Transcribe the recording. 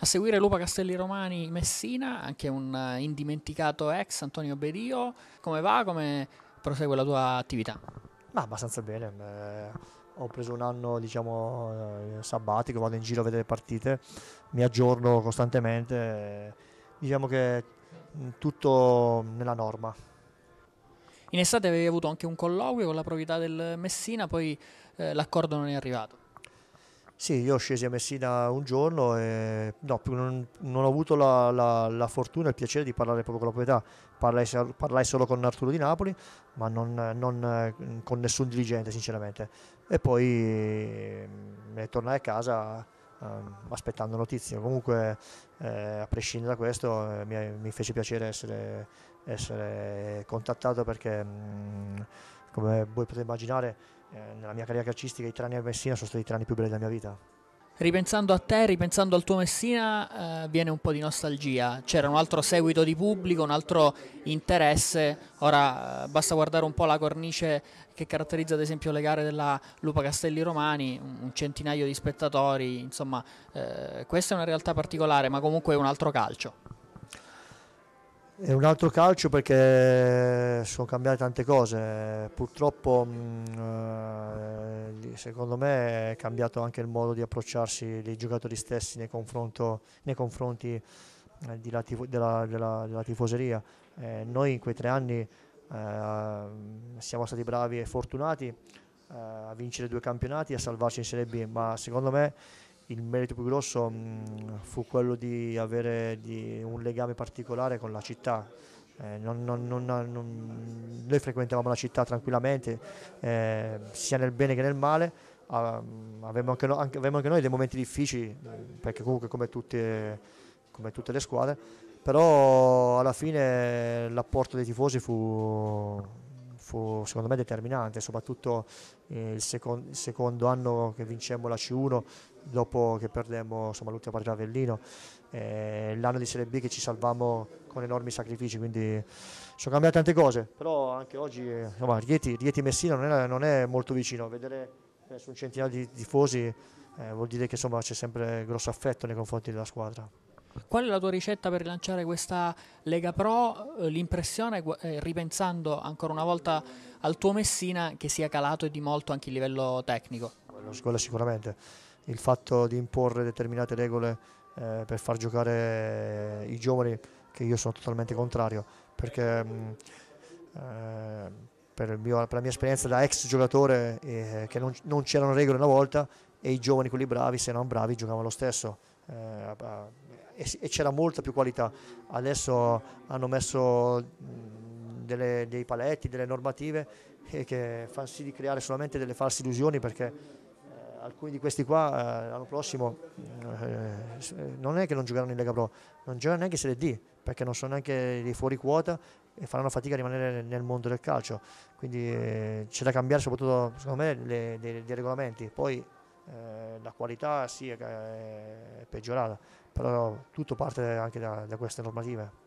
A seguire Lupa Castelli Romani Messina, anche un eh, indimenticato ex Antonio Bedio. Come va? Come prosegue la tua attività? Ma abbastanza bene. Beh ho preso un anno diciamo eh, sabbatico, vado in giro a vedere partite, mi aggiorno costantemente, eh, diciamo che mm, tutto nella norma. In estate avevi avuto anche un colloquio con la proprietà del Messina, poi eh, l'accordo non è arrivato. Sì, io scesi a Messina un giorno e no, non, non, ho avuto la, la, la, fortuna e il piacere di parlare proprio con la proprietà, parlai, parlai solo con Arturo di Napoli, ma non, non eh, con nessun dirigente sinceramente. E poi mm, me tornai a casa um, aspettando notizie. Comunque, eh, a prescindere da questo, eh, mi, mi, fece piacere essere, essere contattato perché, mh, mm, come voi potete immaginare, eh, nella mia carriera calcistica i tre anni a Messina sono stati i tre anni più belli della mia vita. Ripensando a te, ripensando al tuo Messina, eh, viene un po' di nostalgia. C'era un altro seguito di pubblico, un altro interesse. Ora eh, basta guardare un po' la cornice che caratterizza ad esempio le gare della Lupa Castelli Romani, un centinaio di spettatori, insomma, eh, questa è una realtà particolare, ma comunque è un altro calcio. È un altro calcio perché sono cambiate tante cose, purtroppo mm, eh, secondo me è cambiato anche il modo di approcciarsi dei giocatori stessi nei, nei confronti eh, della, della, della, della tifoseria. Eh, noi in quei tre anni siamo stati bravi e fortunati a vincere due campionati e a salvarci in Serie B, ma secondo me il merito più grosso mh, mm, fu quello di avere di un legame particolare con la città. Eh, non, non, non, noi frequentavamo la città tranquillamente, eh, sia nel bene che nel male. Ah, avevamo, anche, anche, avevamo anche, noi dei momenti difficili, mm, perché comunque come tutte, come tutte le squadre, però alla fine l'apporto dei tifosi fu, fu secondo me determinante, soprattutto eh, il, secondo, il, secondo anno che vincemmo la C1 dopo che perdemmo l'ultima partita a Avellino, eh, l'anno di Serie B che ci salvammo con enormi sacrifici, quindi sono cambiate tante cose, però anche oggi insomma, Rieti, Rieti Messina non è, non è, molto vicino, vedere eh, su un centinaio di tifosi eh, vuol dire che c'è sempre grosso affetto nei confronti della squadra. Qual è la tua ricetta per rilanciare questa Lega Pro? Eh, l'impressione, eh, ripensando ancora una volta al tuo Messina, che sia calato e di molto anche il livello tecnico. Quello sicuramente il fatto di imporre determinate regole eh, per far giocare i giovani, che io sono totalmente contrario, perché mh, mm, eh, per, mio, per, la mia esperienza da ex giocatore, eh, che non, non c'erano regole una volta e i giovani, quelli bravi, se non bravi, giocavano lo stesso. Eh, e, e c'era molta più qualità. Adesso hanno messo mm, delle, dei paletti, delle normative eh, che fanno sì di creare solamente delle false illusioni perché alcuni di questi qua eh, l'anno prossimo eh, eh, non è che non giocheranno in Lega Pro, non giocheranno neanche in Serie D perché non sono neanche dei fuori quota e faranno fatica a rimanere nel mondo del calcio. Quindi eh, c'è da cambiare soprattutto, secondo me, le, le, dei regolamenti. Poi eh, la qualità sì è, è, peggiorata, però tutto parte anche da, da queste normative.